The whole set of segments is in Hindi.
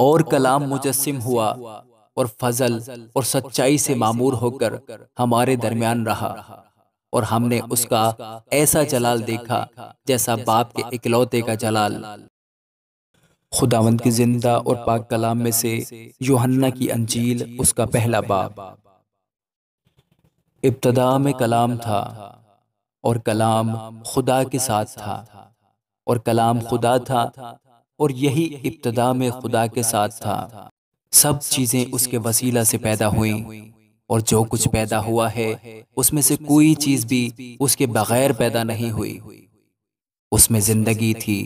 और कलाम मुजस्म हुआ और फजल और सच्चाई से मामूर होकर हमारे दरमियान रहा और हमने उसका ऐसा जलाल देखा जैसा बाप के इकलौते का जलाल खुदावंद की जिंदा और पाक कलाम में से योहन्ना की अंजील उसका पहला बाप इब्तदा में कलाम था और कलाम खुदा के साथ था और कलाम खुदा था और यही इब्तदा में खुदा के साथ था सब चीज़ें उसके वसीला से पैदा हुई और जो कुछ पैदा हुआ है उसमें से कोई चीज़ भी उसके बगैर पैदा नहीं हुई उसमें ज़िंदगी थी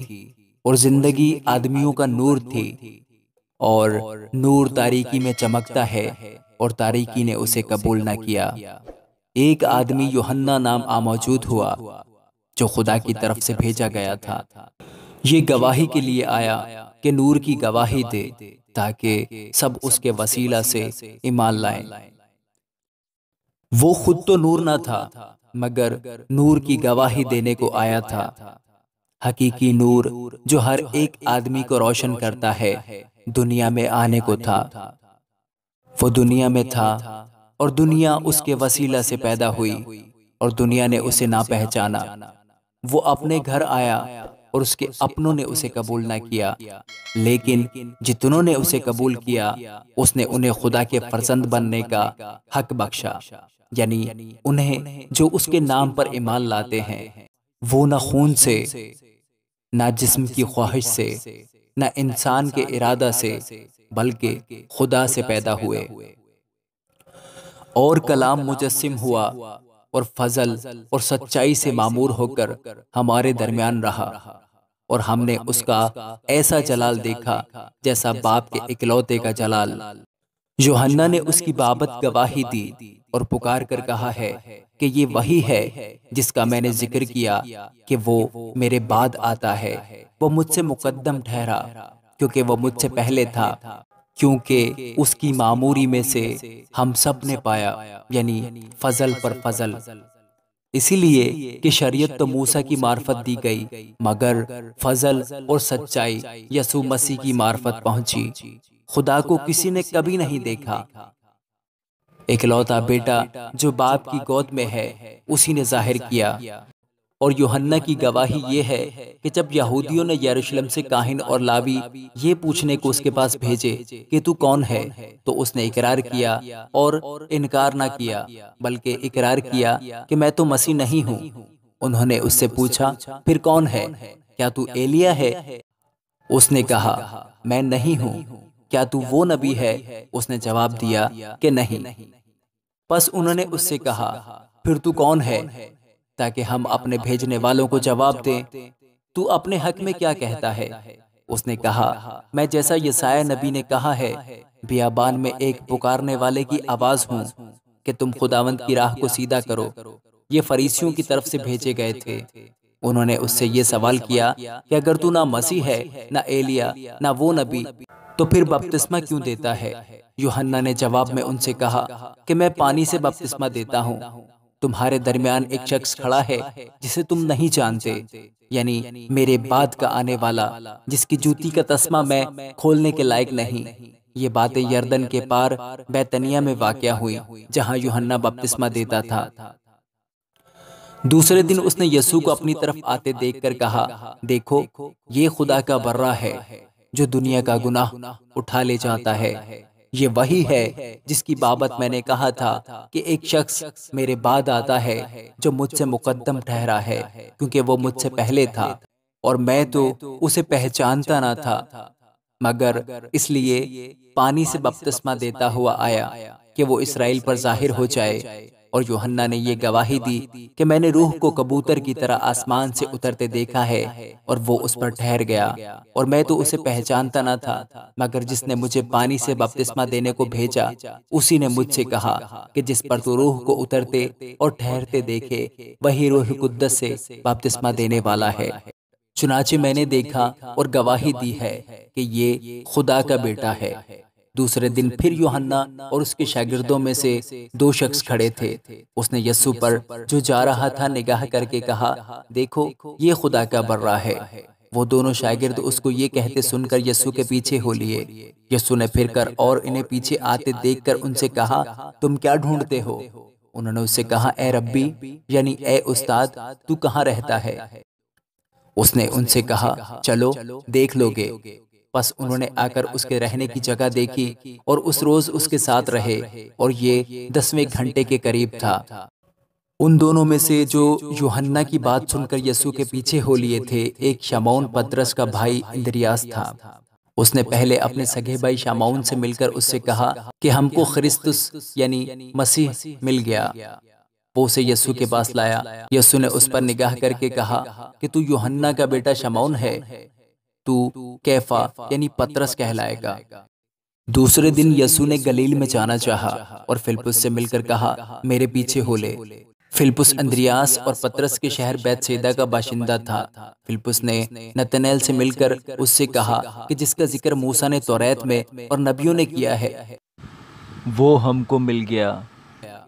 और ज़िंदगी आदमियों का नूर थी और नूर तारीकी में चमकता है और तारीकी ने उसे कबूल ना किया एक आदमी योहन्ना नाम आमौजूद हुआ जो खुदा की तरफ से भेजा गया था ये गवाही के लिए आया कि नूर की गवाही दे ताकि सब उसके वसीला से ईमान लाए वो खुद तो नूर ना था मगर नूर की गवाही देने को आया था हकीकी नूर जो हर एक आदमी को रोशन करता है दुनिया में आने को था वो दुनिया में था और दुनिया उसके वसीला से पैदा हुई और दुनिया ने उसे ना पहचाना वो अपने घर आया और उसके अपनों ने उसे कबूल ना किया लेकिन जितनों ने उसे कबूल किया उसने उन्हें खुदा के फर्जंद बनने का हक बख्शा यानी उन्हें जो उसके नाम पर ईमान लाते हैं वो ना खून से ना जिस्म की ख्वाहिश से ना इंसान के इरादा से बल्कि खुदा से पैदा हुए और कलाम मुजस्म हुआ और फजल और सच्चाई से मामूर होकर हमारे दरमियान रहा और हमने उसका ऐसा जलाल देखा जैसा बाप के इकलौते का जलाल जोहन्ना ने उसकी बाबत गवाही दी और पुकार कर कहा है कि ये वही है जिसका मैंने जिक्र किया कि वो मेरे बाद आता है वो मुझसे मुकदम ठहरा क्योंकि वो मुझसे पहले था क्योंकि उसकी मामूरी में से हम सब ने पाया यानी फजल पर फजल इसीलिए कि शरीयत तो, तो मूसा की मार्फत दी गई मगर फजल और सच्चाई यसु मसीह की मार्फत पहुंची खुदा को किसी ने कभी नहीं देखा इकलौता बेटा जो बाप की गोद में है उसी ने जाहिर किया और योहन्ना की गवाही ये है कि जब यहूदियों ने यरूशलेम से काहिन और लावी ये पूछने को उसके पास भेजे कि तू कौन है तो उसने इकरार किया और इनकार ना किया बल्कि इकरार किया कि मैं तो, तो मसीह नहीं हूँ उन्होंने उससे पूछा फिर कौन है क्या तू एलिया है उसने कहा मैं नहीं हूँ क्या तू वो नबी है उसने जवाब दिया कि नहीं बस उन्होंने उससे कहा फिर तू कौन है ताकि हम अपने भेजने वालों को जवाब दें तू अपने हक में क्या कहता है उसने कहा मैं जैसा यसाया नबी ने कहा है बियाबान में एक पुकारने वाले की आवाज हूँ कि तुम खुदावंत की राह को सीधा करो ये फरीसियों की तरफ से भेजे गए थे उन्होंने उससे ये सवाल किया कि अगर तू ना मसीह है ना एलिया ना वो नबी तो फिर तो बपतिस्मा क्यों देता है योहन्ना ने जवाब में उनसे कहा कि मैं पानी से बपतिस्मा देता हूँ तुम्हारे दरमियान एक शख्स खड़ा है जिसे तुम नहीं जानते यानी मेरे बाद का आने वाला जिसकी जूती का तस्मा मैं खोलने के लायक नहीं ये बातें यर्दन के पार बैतनिया में वाक़ हुई जहाँ यूहना बपतिस्मा देता था दूसरे दिन उसने यसु को अपनी तरफ आते देखकर कहा देखो ये खुदा का बर्रा है जो दुनिया का गुनाह उठा ले जाता है ये वही है जिसकी बाबत मैंने कहा था कि एक शख्स मेरे बाद आता है जो मुझसे मुकदम ठहरा है क्योंकि वो मुझसे पहले था और मैं तो, तो उसे पहचानता ना था मगर इसलिए पानी से बपतिस्मा देता हुआ आया कि वो इसराइल पर जाहिर हो जाए और योहन्ना ने ये गवाही दी कि मैंने रूह को कबूतर की तरह आसमान से उतरते देखा है और वो उस पर ठहर गया और मैं तो उसे पहचानता ना था मगर जिसने मुझे पानी से बपतिस्मा देने को भेजा उसी ने मुझसे कहा कि जिस पर तू रूह को उतरते और ठहरते देखे वही रूह कुद्दस से बपतिस्मा देने वाला है चुनाचे मैंने देखा और गवाही दी है कि ये खुदा का बेटा है दूसरे दिन फिर योहन्ना और उसके शागिर्दों में से दो शख्स खड़े थे उसने यस्सु पर जो जा रहा था निगाह करके कहा देखो ये खुदा का बर्रा है वो दोनों शागिर्द उसको ये कहते सुनकर यस्सु के पीछे हो लिए यस्सु ने फिर कर और इन्हें पीछे आते देखकर उनसे कहा तुम क्या ढूंढते हो उन्होंने उससे कहा ए रब्बी यानी ए उस्ताद तू कहाँ रहता है उसने उनसे कहा चलो देख लोगे बस उन्होंने आकर उसके रहने की जगह देखी और उस रोज उसके साथ रहे और ये दसवें घंटे के करीब था उन दोनों में से जो योहन्ना की बात सुनकर यसु के पीछे हो लिए थे एक शमाउन पद्रस का भाई इंद्रियास था उसने पहले अपने सगे भाई शामाउन से मिलकर उससे कहा कि हमको ख्रिस्तुस यानी मसीह मिल गया वो उसे यसु के पास लाया यसु ने उस पर निगाह करके कहा कि तू योहन्ना का बेटा शमाउन है तू कैफा यानी पतरस कहलाएगा दूसरे दिन यसु ने गलील में जाना चाहा और फिलपुस से मिलकर कहा मेरे पीछे हो ले फिलपुस अंद्रियास और पतरस के शहर बैतसेदा का बाशिंदा था फिलपुस ने नतनेल से मिलकर उससे कहा कि जिसका जिक्र मूसा ने तौरात में और नबियों ने किया है वो हमको मिल गया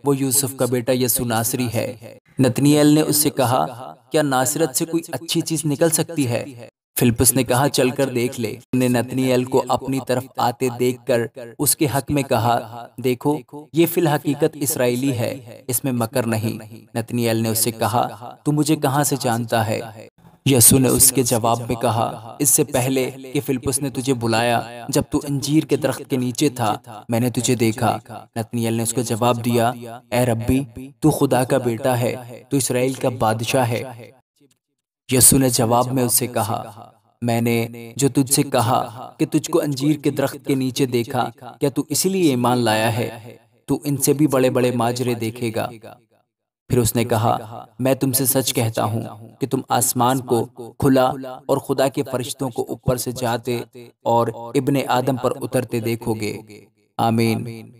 वो यूसुफ का बेटा यसु नासरी है नतनियल ने उससे कहा क्या नासरत से कोई अच्छी चीज निकल सकती है फिलिपस ने कहा चलकर देख ले ने नतनीएल को अपनी तरफ आते देखकर उसके हक में कहा देखो ये फिल हकीकत इसराइली है इसमें मकर नहीं नतनीएल ने उससे कहा तू मुझे कहाँ से जानता है यसु ने उसके जवाब में कहा इससे पहले कि फिलिपस ने तुझे बुलाया जब तू अंजीर के दरख्त के नीचे था मैंने तुझे देखा नतनील ने उसको जवाब दिया ए रब्बी तू खुदा का बेटा है तू इसराइल का बादशाह है यसु ने जवाब में उसे कहा मैंने जो तुझसे कहा कि तुझको अंजीर के दरख्त के नीचे देखा क्या तू इसीलिए ईमान लाया है तू इनसे भी बड़े बड़े माजरे देखेगा फिर उसने कहा मैं तुमसे सच कहता हूँ कि तुम आसमान को खुला और खुदा के फरिश्तों को ऊपर से जाते और इब्ने आदम पर उतरते देखोगे आमीन